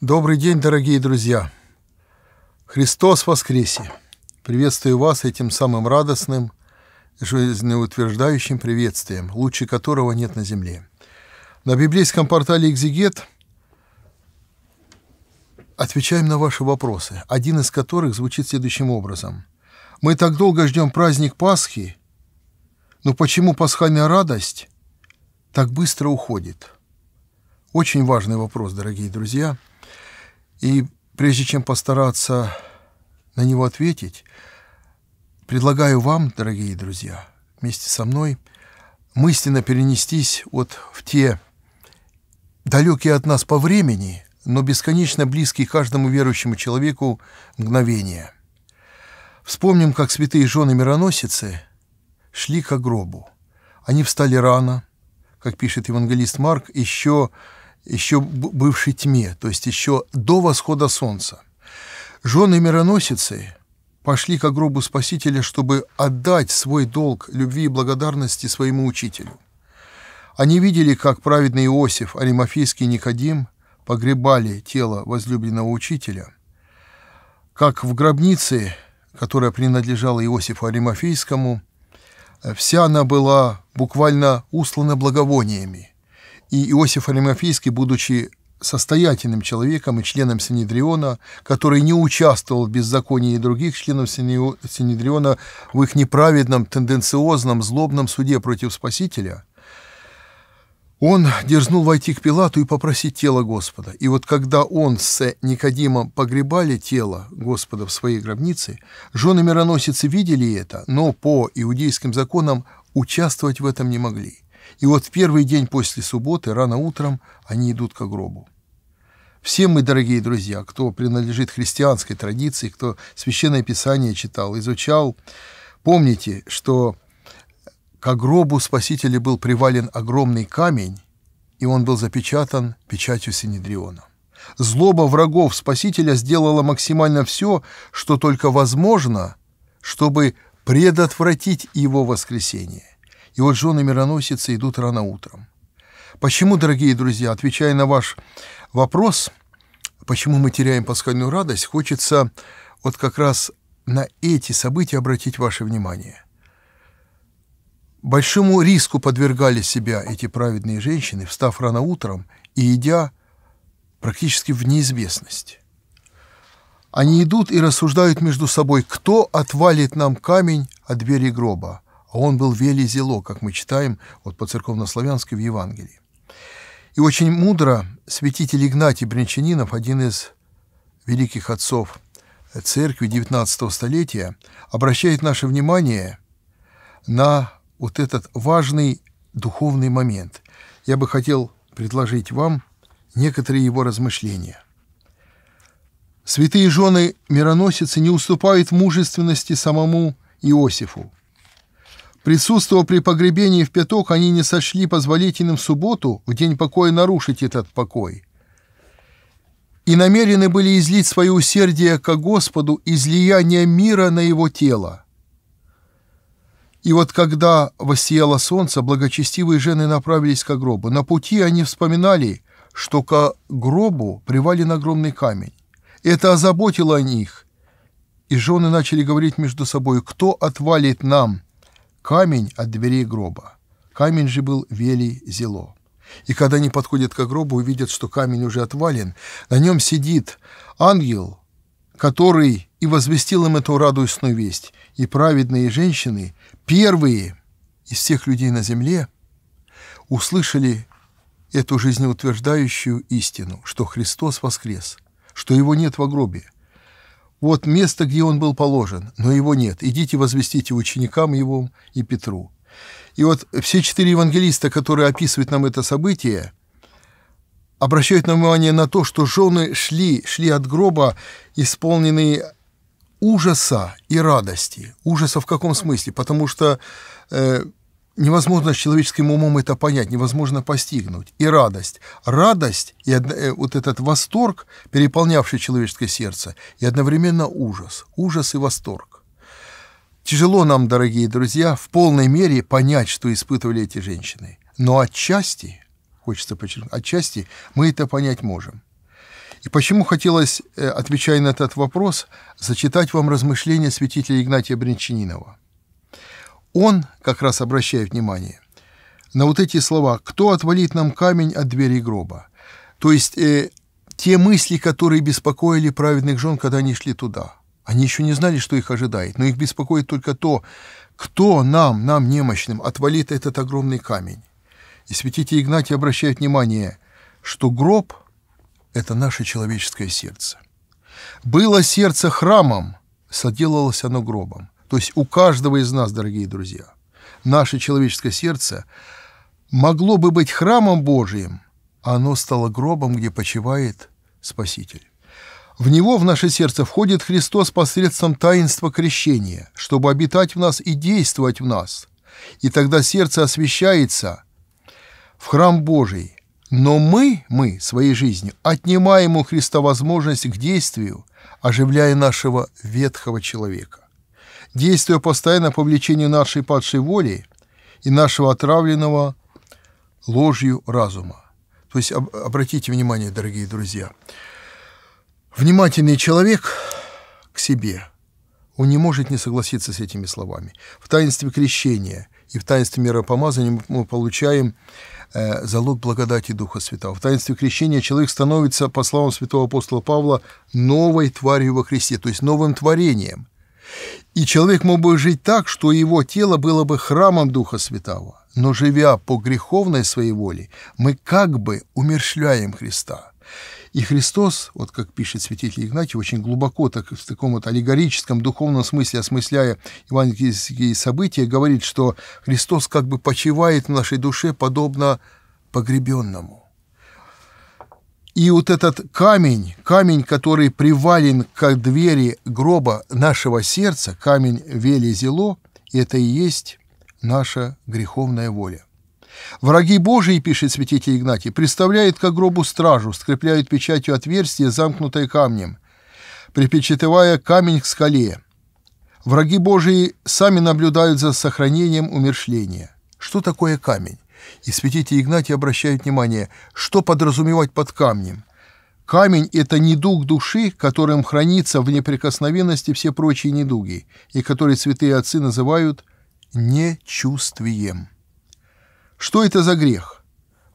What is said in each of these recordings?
Добрый день, дорогие друзья! Христос воскресе! Приветствую вас этим самым радостным, жизнеутверждающим приветствием, лучше которого нет на земле. На библейском портале Экзигет отвечаем на ваши вопросы, один из которых звучит следующим образом. Мы так долго ждем праздник Пасхи, но почему пасхальная радость так быстро уходит? Очень важный вопрос, дорогие друзья – и прежде чем постараться на него ответить, предлагаю вам, дорогие друзья, вместе со мной мысленно перенестись вот в те далекие от нас по времени, но бесконечно близкие каждому верующему человеку мгновения. Вспомним, как святые жены-мироносицы шли к гробу. Они встали рано, как пишет евангелист Марк, еще еще бывшей тьме, то есть еще до восхода солнца. Жены мироносицы пошли к гробу Спасителя, чтобы отдать свой долг любви и благодарности своему учителю. Они видели, как праведный Иосиф, аримафийский Никодим погребали тело возлюбленного учителя, как в гробнице, которая принадлежала Иосифу Аримафийскому, э, вся она была буквально услана благовониями – и Иосиф Алимофийский, будучи состоятельным человеком и членом Синедриона, который не участвовал в беззаконии других членов Синедриона в их неправедном, тенденциозном, злобном суде против Спасителя, он дерзнул войти к Пилату и попросить тело Господа. И вот когда он с Никодимом погребали тело Господа в своей гробнице, жены мироносицы видели это, но по иудейским законам участвовать в этом не могли. И вот в первый день после субботы, рано утром, они идут к гробу. Все мы, дорогие друзья, кто принадлежит христианской традиции, кто священное писание читал, изучал, помните, что к гробу Спасителя был привален огромный камень, и он был запечатан печатью Синедриона. Злоба врагов Спасителя сделала максимально все, что только возможно, чтобы предотвратить его воскресение и вот жены мироносицы идут рано утром. Почему, дорогие друзья, отвечая на ваш вопрос, почему мы теряем пасхальную радость, хочется вот как раз на эти события обратить ваше внимание. Большому риску подвергали себя эти праведные женщины, встав рано утром и идя практически в неизвестность. Они идут и рассуждают между собой, кто отвалит нам камень от двери гроба, а он был Велизело, как мы читаем вот по церковнославянской в Евангелии. И очень мудро святитель Игнатий Брянчанинов, один из великих отцов церкви XIX столетия, обращает наше внимание на вот этот важный духовный момент. Я бы хотел предложить вам некоторые его размышления. Святые жены мироносицы не уступают мужественности самому Иосифу, Присутствовав при погребении в пяток, они не сошли позволительным в субботу, в день покоя, нарушить этот покой. И намерены были излить свое усердие ко Господу излияние мира на его тело. И вот когда воссияло солнце, благочестивые жены направились к гробу. На пути они вспоминали, что к гробу привален огромный камень. Это озаботило о них, и жены начали говорить между собой, кто отвалит нам камень от двери гроба. Камень же был вели зело. И когда они подходят к гробу, увидят, что камень уже отвален, на нем сидит ангел, который и возвестил им эту радостную весть. И праведные женщины, первые из всех людей на земле, услышали эту жизнеутверждающую истину, что Христос воскрес, что Его нет в гробе, вот место, где он был положен, но его нет. Идите возвестите ученикам его и Петру. И вот все четыре евангелиста, которые описывают нам это событие, обращают нам внимание на то, что жены шли, шли от гроба, исполненные ужаса и радости. Ужаса в каком смысле? Потому что э, Невозможно с человеческим умом это понять, невозможно постигнуть. И радость. Радость и э, вот этот восторг, переполнявший человеческое сердце, и одновременно ужас. Ужас и восторг. Тяжело нам, дорогие друзья, в полной мере понять, что испытывали эти женщины. Но отчасти, хочется подчеркнуть, отчасти мы это понять можем. И почему хотелось, э, отвечая на этот вопрос, зачитать вам размышления святителя Игнатия Бринчанинова – он как раз обращает внимание на вот эти слова «кто отвалит нам камень от двери гроба?» То есть э, те мысли, которые беспокоили праведных жен, когда они шли туда. Они еще не знали, что их ожидает, но их беспокоит только то, кто нам, нам немощным, отвалит этот огромный камень. И святитель Игнатий обращает внимание, что гроб – это наше человеческое сердце. Было сердце храмом, соделалось оно гробом. То есть у каждого из нас, дорогие друзья, наше человеческое сердце могло бы быть храмом Божиим, а оно стало гробом, где почивает Спаситель. В него, в наше сердце, входит Христос посредством таинства крещения, чтобы обитать в нас и действовать в нас. И тогда сердце освещается в храм Божий. Но мы, мы своей жизнью отнимаем у Христа возможность к действию, оживляя нашего ветхого человека действуя постоянно по влечению нашей падшей воли и нашего отравленного ложью разума. То есть об, обратите внимание, дорогие друзья, внимательный человек к себе, он не может не согласиться с этими словами. В таинстве крещения и в таинстве миропомазания мы получаем э, залог благодати Духа Святого. В таинстве крещения человек становится, по словам святого апостола Павла, новой тварью во Христе, то есть новым творением – и человек мог бы жить так, что его тело было бы храмом Духа Святого. Но живя по греховной своей воле, мы как бы умерщвляем Христа. И Христос, вот как пишет святитель Игнатий, очень глубоко, так в таком вот аллегорическом, духовном смысле, осмысляя евангельские события, говорит, что Христос как бы почивает в нашей душе подобно погребенному. И вот этот камень, камень, который привален к двери гроба нашего сердца, камень Велизело, это и есть наша греховная воля. Враги Божии, пишет святитель Игнатий, представляют как гробу стражу, скрепляют печатью отверстие, замкнутое камнем, припечатывая камень к скале. Враги Божии сами наблюдают за сохранением умершления. Что такое камень? И святитель Игнатий обращает внимание, что подразумевать под камнем. Камень – это недуг души, которым хранится в неприкосновенности все прочие недуги, и которые святые отцы называют нечувствием. Что это за грех?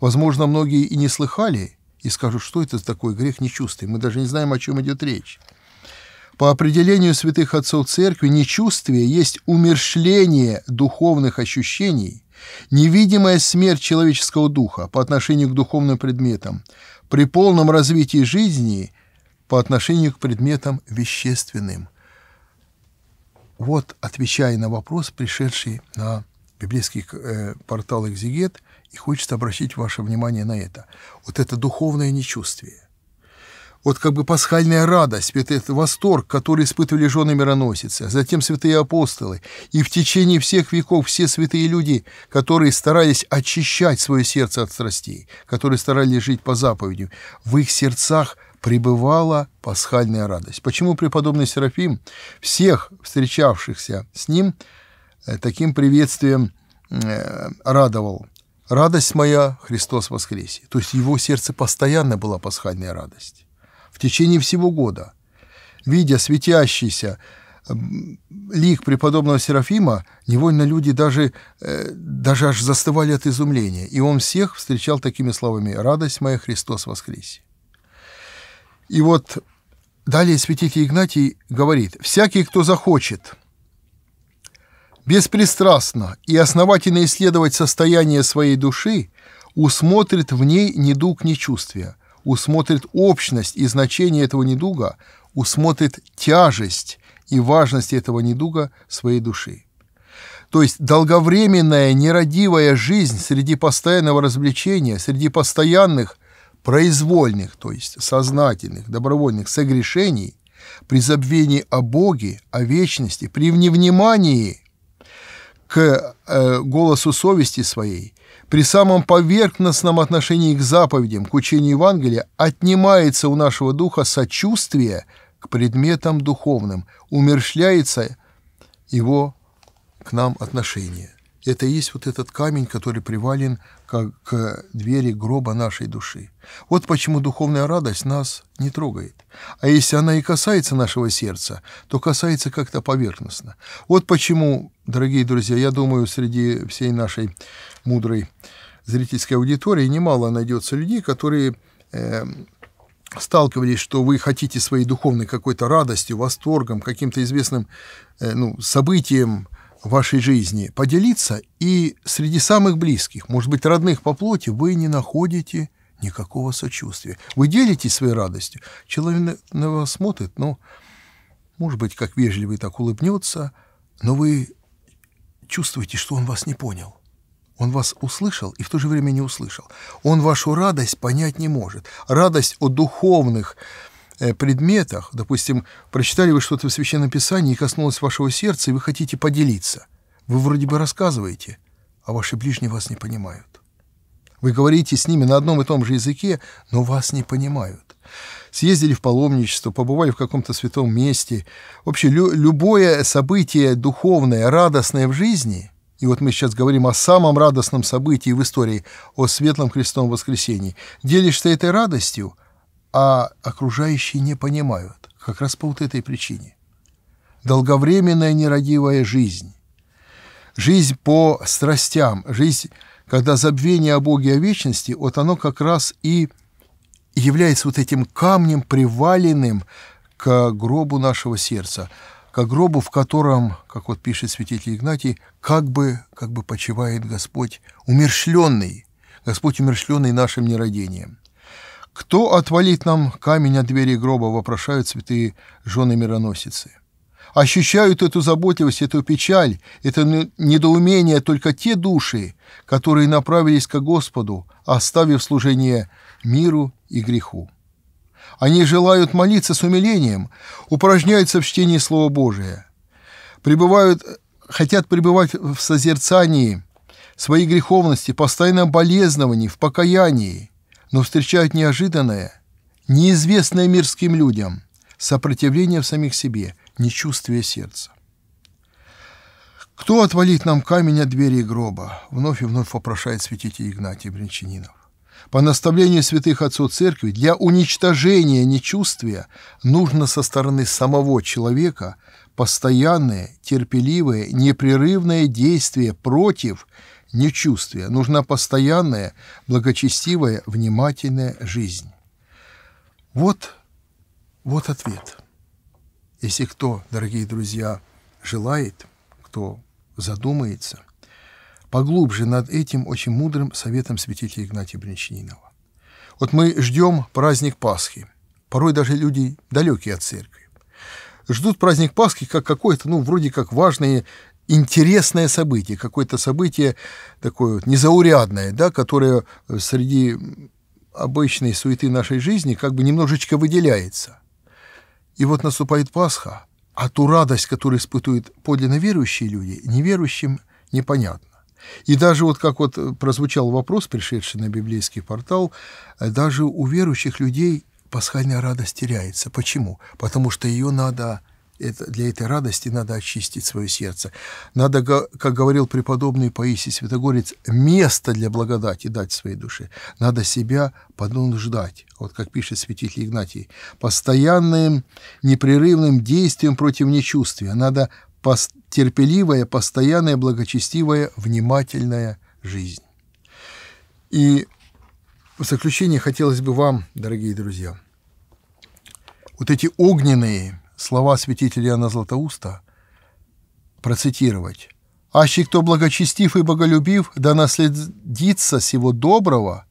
Возможно, многие и не слыхали, и скажут, что это за такой грех нечувствия. Мы даже не знаем, о чем идет речь. По определению святых отцов церкви, нечувствие есть умершление духовных ощущений – Невидимая смерть человеческого духа по отношению к духовным предметам при полном развитии жизни по отношению к предметам вещественным. Вот, отвечая на вопрос, пришедший на библейский э, портал «Экзегет», и хочется обратить ваше внимание на это. Вот это духовное нечувствие вот как бы пасхальная радость, этот восторг, который испытывали жены мироносицы, а затем святые апостолы, и в течение всех веков все святые люди, которые старались очищать свое сердце от страстей, которые старались жить по заповедям, в их сердцах – пребывала пасхальная радость. Почему преподобный Серафим всех встречавшихся с ним э, таким приветствием э, радовал? Радость моя, Христос воскресе. То есть его сердце постоянно была пасхальная радость в течение всего года. Видя светящийся эм, лик преподобного Серафима, невольно люди даже, э, даже аж застывали от изумления, и он всех встречал такими словами «Радость моя, Христос воскресе». И вот далее святитель Игнатий говорит «Всякий, кто захочет беспристрастно и основательно исследовать состояние своей души, усмотрит в ней ни дух, ни нечувствия, усмотрит общность и значение этого недуга, усмотрит тяжесть и важность этого недуга своей души. То есть долговременная нерадивая жизнь среди постоянного развлечения, среди постоянных произвольных, то есть сознательных, добровольных согрешений, при забвении о Боге, о вечности, при невнимании к э, голосу совести своей, при самом поверхностном отношении к заповедям, к учению Евангелия, отнимается у нашего духа сочувствие к предметам духовным, умершляется его к нам отношение. Это и есть вот этот камень, который привален к, к двери гроба нашей души. Вот почему духовная радость нас не трогает. А если она и касается нашего сердца, то касается как-то поверхностно. Вот почему, дорогие друзья, я думаю, среди всей нашей мудрой зрительской аудитории немало найдется людей, которые э, сталкивались, что вы хотите своей духовной какой-то радостью, восторгом, каким-то известным э, ну, событием вашей жизни поделиться, и среди самых близких, может быть, родных по плоти, вы не находите никакого сочувствия. Вы делитесь своей радостью. Человек на вас смотрит, ну, может быть, как вежливый так улыбнется, но вы чувствуете, что он вас не понял. Он вас услышал и в то же время не услышал. Он вашу радость понять не может. Радость о духовных э, предметах, допустим, прочитали вы что-то в Священном Писании и коснулось вашего сердца, и вы хотите поделиться. Вы вроде бы рассказываете, а ваши ближние вас не понимают. Вы говорите с ними на одном и том же языке, но вас не понимают. Съездили в паломничество, побывали в каком-то святом месте. Вообще, лю любое событие духовное, радостное в жизни – и вот мы сейчас говорим о самом радостном событии в истории, о Светлом Христовом Воскресении. Делишься этой радостью, а окружающие не понимают, как раз по вот этой причине. Долговременная нерадивая жизнь, жизнь по страстям, жизнь, когда забвение о Боге о вечности, вот оно как раз и является вот этим камнем, приваленным к гробу нашего сердца – к гробу, в котором, как вот пишет святитель Игнатий, как бы, как бы почивает Господь умершленный, Господь умершленный нашим нерадением. «Кто отвалит нам камень от двери гроба?» – вопрошают святые жены мироносицы. Ощущают эту заботливость, эту печаль, это недоумение только те души, которые направились к Господу, оставив служение миру и греху. Они желают молиться с умилением, упражняются в чтении Слова Божия, пребывают, хотят пребывать в созерцании своей греховности, постоянно болезновании, в покаянии, но встречают неожиданное, неизвестное мирским людям, сопротивление в самих себе, нечувствие сердца. «Кто отвалит нам камень от двери гроба?» — вновь и вновь вопрошает святитель Игнатий Бринчанинов. По наставлению святых отцов церкви, для уничтожения нечувствия нужно со стороны самого человека постоянное, терпеливое, непрерывное действие против нечувствия. Нужна постоянная, благочестивая, внимательная жизнь. Вот, вот ответ. Если кто, дорогие друзья, желает, кто задумается, поглубже над этим очень мудрым советом святителя Игнатия Брянчанинова. Вот мы ждем праздник Пасхи. Порой даже люди далекие от церкви. Ждут праздник Пасхи как какое-то, ну, вроде как важное, интересное событие, какое-то событие такое незаурядное, да, которое среди обычной суеты нашей жизни как бы немножечко выделяется. И вот наступает Пасха, а ту радость, которую испытывают подлинно верующие люди, неверующим непонятно. И даже вот как вот э, прозвучал вопрос, пришедший на библейский портал, э, даже у верующих людей пасхальная радость теряется. Почему? Потому что ее надо это, для этой радости надо очистить свое сердце. Надо, как говорил преподобный Паисий Святогорец, место для благодати дать своей душе. Надо себя поднуждать. вот как пишет святитель Игнатий, постоянным непрерывным действием против нечувствия. Надо пост терпеливая, постоянная, благочестивая, внимательная жизнь. И в заключение хотелось бы вам, дорогие друзья, вот эти огненные слова святителя Иоанна Златоуста процитировать. «Аще кто благочестив и боголюбив, да наследится всего доброго,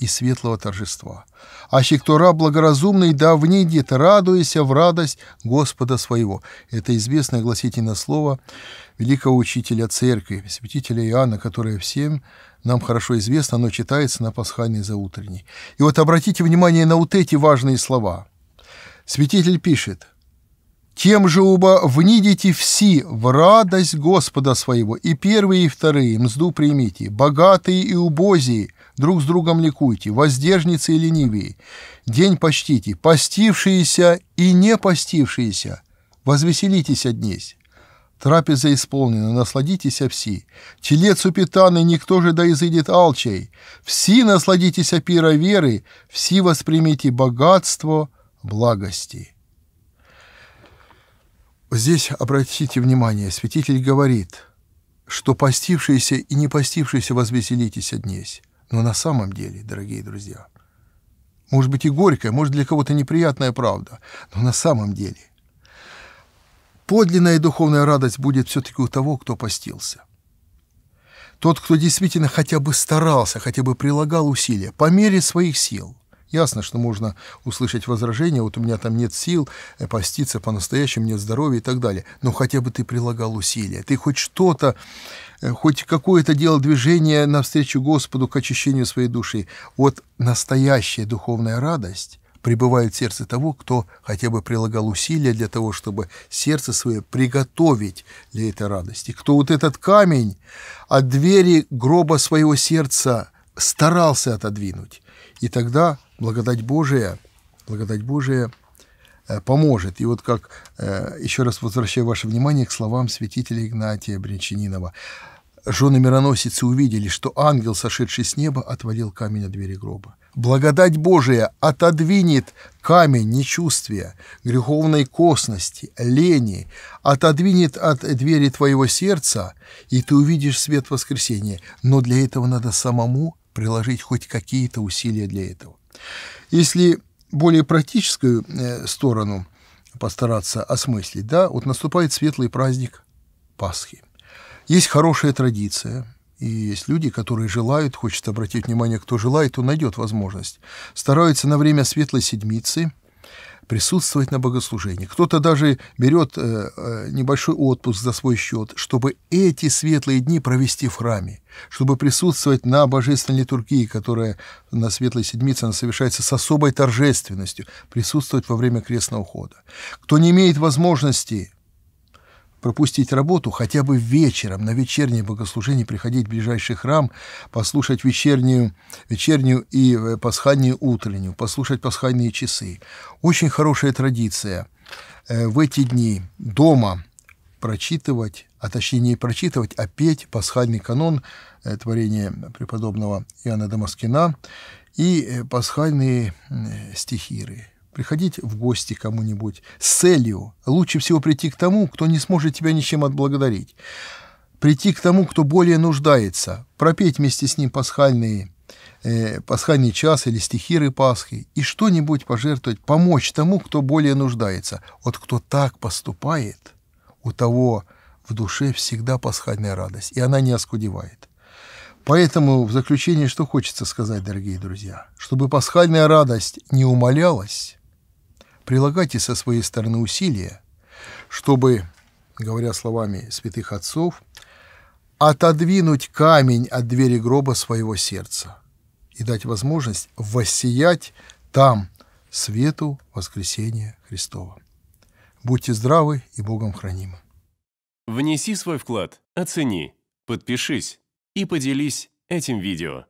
и светлого торжества. А сектора благоразумный да внидит, в радость Господа своего. Это известное гласительное слово великого учителя церкви, святителя Иоанна, которое всем нам хорошо известно, оно читается на пасхальной заутренней. И вот обратите внимание на вот эти важные слова. Святитель пишет, тем же уба внидите все в радость Господа своего, и первые, и вторые, мзду примите, богатые и убозие, друг с другом ликуйте, воздержницы и ленивые, день почтите, постившиеся и не постившиеся, возвеселитесь однесь». Трапеза исполнена, насладитесь все. Телец упитанный, никто же да изыдет алчей. Все насладитесь пира веры, все воспримите богатство благости. Здесь обратите внимание, святитель говорит, что постившиеся и не постившиеся возвеселитесь однесь. Но на самом деле, дорогие друзья, может быть и горькая, может для кого-то неприятная правда, но на самом деле подлинная духовная радость будет все-таки у того, кто постился. Тот, кто действительно хотя бы старался, хотя бы прилагал усилия по мере своих сил. Ясно, что можно услышать возражения, вот у меня там нет сил, э, поститься по-настоящему, нет здоровья и так далее. Но хотя бы ты прилагал усилия, ты хоть что-то, э, хоть какое-то дело, движение навстречу Господу к очищению своей души. Вот настоящая духовная радость пребывает в сердце того, кто хотя бы прилагал усилия для того, чтобы сердце свое приготовить для этой радости. Кто вот этот камень от двери гроба своего сердца старался отодвинуть, и тогда благодать Божия, благодать Божия э, поможет. И вот как, э, еще раз возвращаю ваше внимание к словам святителя Игнатия Бринчанинова. Жены мироносицы увидели, что ангел, сошедший с неба, отвалил камень от двери гроба. Благодать Божия отодвинет камень нечувствия, греховной косности, лени, отодвинет от двери твоего сердца, и ты увидишь свет воскресения. Но для этого надо самому приложить хоть какие-то усилия для этого. Если более практическую э, сторону постараться осмыслить, да, вот наступает светлый праздник Пасхи. Есть хорошая традиция, и есть люди, которые желают, хочет обратить внимание, кто желает, то найдет возможность. Стараются на время светлой седмицы – присутствовать на богослужении. Кто-то даже берет э, э, небольшой отпуск за свой счет, чтобы эти светлые дни провести в храме, чтобы присутствовать на божественной литургии, которая на Светлой Седмице она совершается с особой торжественностью, присутствовать во время крестного хода. Кто не имеет возможности пропустить работу, хотя бы вечером на вечернее богослужение приходить в ближайший храм, послушать вечернюю, вечернюю и э, пасхальную утреннюю, послушать пасхальные часы. Очень хорошая традиция э, в эти дни дома прочитывать, а точнее не прочитывать, а петь пасхальный канон э, творения преподобного Иоанна Дамаскина и пасхальные стихиры приходить в гости кому-нибудь с целью. Лучше всего прийти к тому, кто не сможет тебя ничем отблагодарить. Прийти к тому, кто более нуждается. Пропеть вместе с ним пасхальные, э, пасхальный час или стихиры Пасхи. И что-нибудь пожертвовать, помочь тому, кто более нуждается. Вот кто так поступает, у того в душе всегда пасхальная радость. И она не оскудевает. Поэтому в заключение что хочется сказать, дорогие друзья? Чтобы пасхальная радость не умалялась, прилагайте со своей стороны усилия, чтобы, говоря словами святых отцов, отодвинуть камень от двери гроба своего сердца и дать возможность воссиять там свету воскресения Христова. Будьте здравы и Богом хранимы. Внеси свой вклад, оцени, подпишись и поделись этим видео.